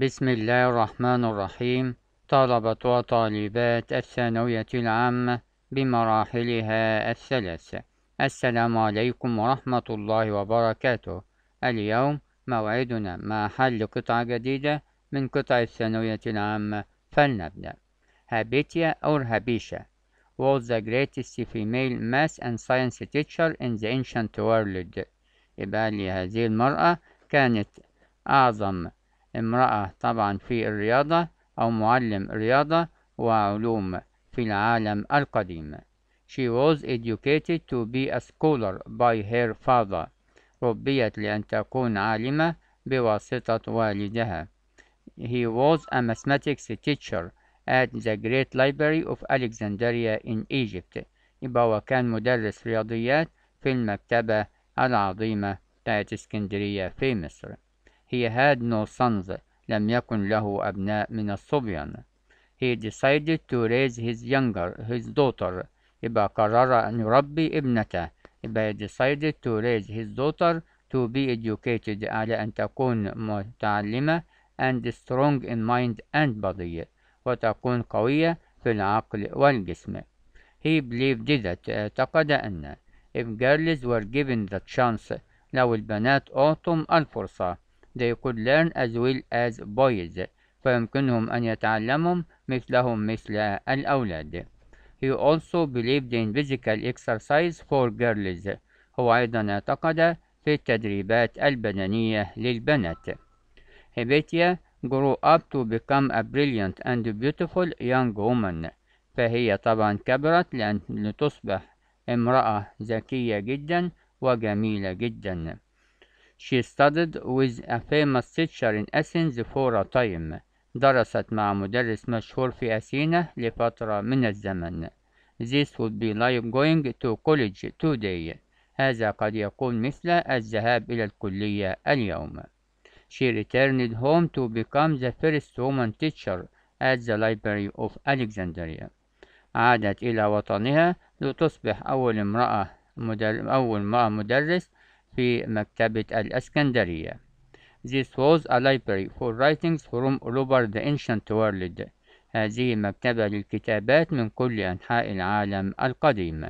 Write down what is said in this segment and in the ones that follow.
بسم الله الرحمن الرحيم طلبة وطالبات الثانوية العامة بمراحلها الثلاث السلام عليكم ورحمة الله وبركاته اليوم موعدنا مع حل قطعة جديدة من قطع الثانوية العامة فلنبدأ هابيتيا أو هابيشا was the greatest female math and science teacher in the ancient world يبقى هذه المرأة كانت أعظم امرأة طبعا في الرياضة أو معلم رياضة وعلوم في العالم القديم. She was educated to be a scholar by her father. ربيت لأن تكون عالمة بواسطة والدها. He was a mathematics teacher at the Great Library of Alexandria in Egypt. يبقى هو كان مدرس رياضيات في المكتبة العظيمة بتاعت اسكندرية في مصر. He had no sons, لم يكن له أبناء من الصبيان. He decided to raise his younger, his daughter. يبقى قرر أن يربي ابنته. يبقى he decided to raise his daughter to be educated على أن تكون متعلمة and strong in mind and body وتكون قوية في العقل والجسم. He believed that اعتقد أن if girls were given the chance لو البنات أعطوا الفرصة they could learn as well as boys فيمكنهم أن يتعلموا مثلهم مثل الأولاد He also believed in physical exercise for girls هو أيضا اعتقد في التدريبات البدنية للبنات هيبيتيا grew up to become a brilliant and beautiful young woman فهي طبعا كبرت لأن لتصبح امرأة ذكية جدا وجميلة جدا She studied with a famous teacher in Athens for a time. درست مع مدرس مشهور في أثينا لفترة من الزمن. This would be like going to college today. هذا قد يكون مثل الذهاب إلى الكلية اليوم. She returned home to become the first woman teacher at the Library of Alexandria. عادت إلى وطنها لتصبح أول امرأة مدر... أول امرأة مدرس في مكتبة الإسكندرية. This was a library for writings from all over the ancient world. هذه مكتبة للكتابات من كل أنحاء العالم القديم.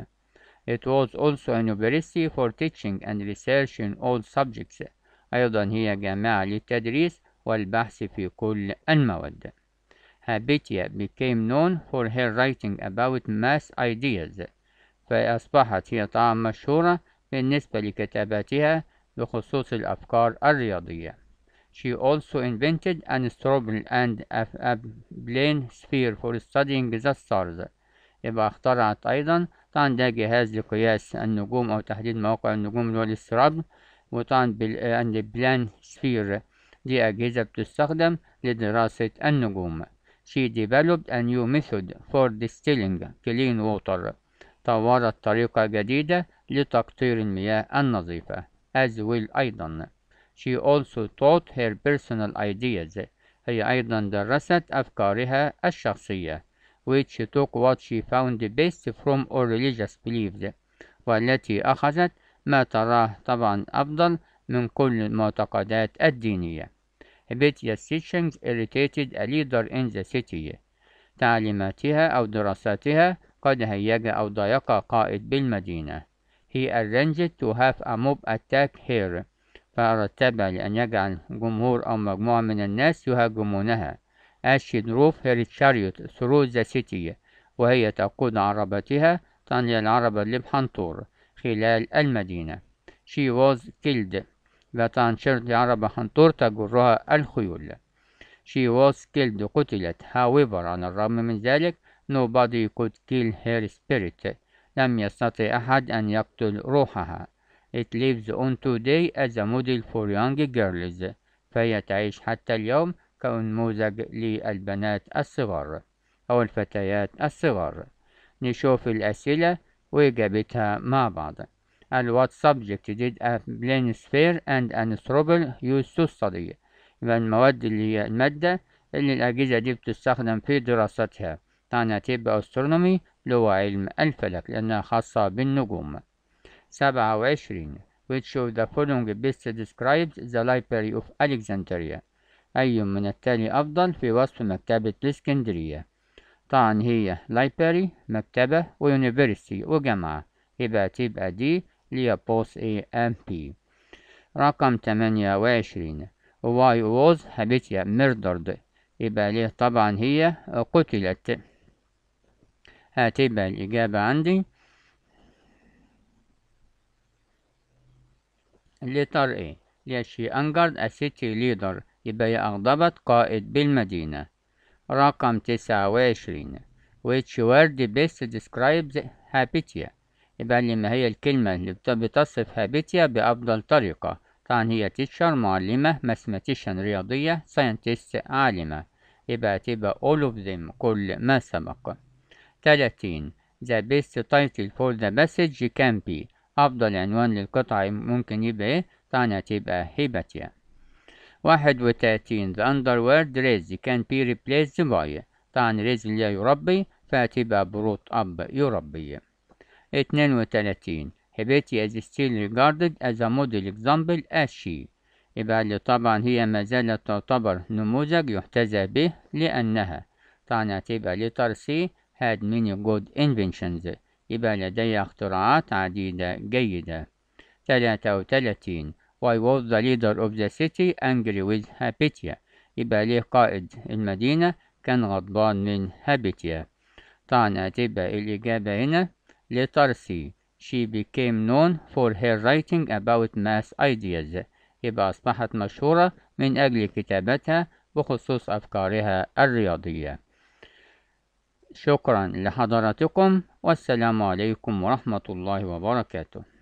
It was also a university for teaching and research in all subjects. أيضا هي جامعة للتدريس والبحث في كل المواد. Habitia became known for her writing about math ideas. فأصبحت هي طبعا مشهورة بالنسبة لكتاباتها بخصوص الأفكار الرياضية. She also invented an astrobal and a plane sphere for studying the stars. يبقى اخترعت أيضا طبعا ده جهاز لقياس النجوم أو تحديد مواقع النجوم اللي هو الاستراب وطبعا plane sphere دي أجهزة بتستخدم لدراسة النجوم. She developed a new method for distilling clean water. طورت طريقة جديدة لتقطير المياه النظيفة as well أيضا she also taught her personal ideas هي أيضا درست أفكارها الشخصية which she took what she found best from all religious beliefs والتي أخذت ما تراه طبعا أفضل من كل المعتقدات الدينية Betty's teachings irritated a leader in the city تعليماتها أو دراساتها قد هيج أو ضايق قائد بالمدينة He arranged to have a mob attack here فرتب لأن يجعل جمهور أو مجموعة من الناس يهاجمونها as she drove her chariot through the city وهي تقود عربتها تنهي العربة اللي بحنطور خلال المدينة she was killed وتنشر عربة حنطور تجرها الخيول she was killed قتلت however على الرغم من ذلك Nobody could kill her spirit. لم يستطع أحد أن يقتل روحها. It lives on today as a model for young girls. فهي تعيش حتى اليوم كنموذج للبنات الصغار أو الفتيات الصغار. نشوف الأسئلة وإجابتها مع بعض. And what subject did a planisphere and an strobel use to study؟ يبقى المواد اللي هي المادة اللي الأجهزة دي بتستخدم في دراستها. تانا تيب أسترونومي اللي هو علم الفلك لأنها خاصة بالنجوم سبعة وعشرين which of the following best describes the library of Alexandria أي من التالي أفضل في وصف مكتبة الإسكندرية طبعا هي library مكتبة ويونيفرسيتي وجامعة يبقى تبقى دي ليا بوس اي ام بي رقم تمانية وعشرين why was Habitia murdered يبقى ليه طبعا هي قتلت هتبقى الإجابة عندي لتر إيه يا شي أنجرد أسيتي ليدر يبقى هي أغضبت قائد بالمدينة رقم تسعة وعشرين which word best describes هابيتيا يبقى لما هي الكلمة اللي بتصف هابيتيا بأفضل طريقة طبعا هي تيتشر معلمة ماثماتيشن رياضية ساينتست عالمة يبقى تبقى all of them كل ما سبق 30 The best title for the message can be أفضل عنوان للقطعة ممكن يبقى إيه؟ طبعا هتبقى هيباتيا واحد وتلاتين The underwear dress can be replaced by طبعا ريز اللي هي يربي فهتبقى بروت أب يربي اتنين وتلاتين هيباتيا is still regarded as a model example as she يبقى اللي طبعا هي ما زالت تعتبر نموذج يحتذى به لأنها طبعا هتبقى لترسي had many good inventions يبقى لدي اختراعات عديدة جيدة 33 Why was the leader of the city angry with Hapitia يبقى ليه قائد المدينة كان غضبان من هابيتيا طبعا هتبقى الإجابة هنا لترسي She became known for her writing about math ideas يبقى أصبحت مشهورة من أجل كتابتها بخصوص أفكارها الرياضية شكرا لحضراتكم والسلام عليكم ورحمة الله وبركاته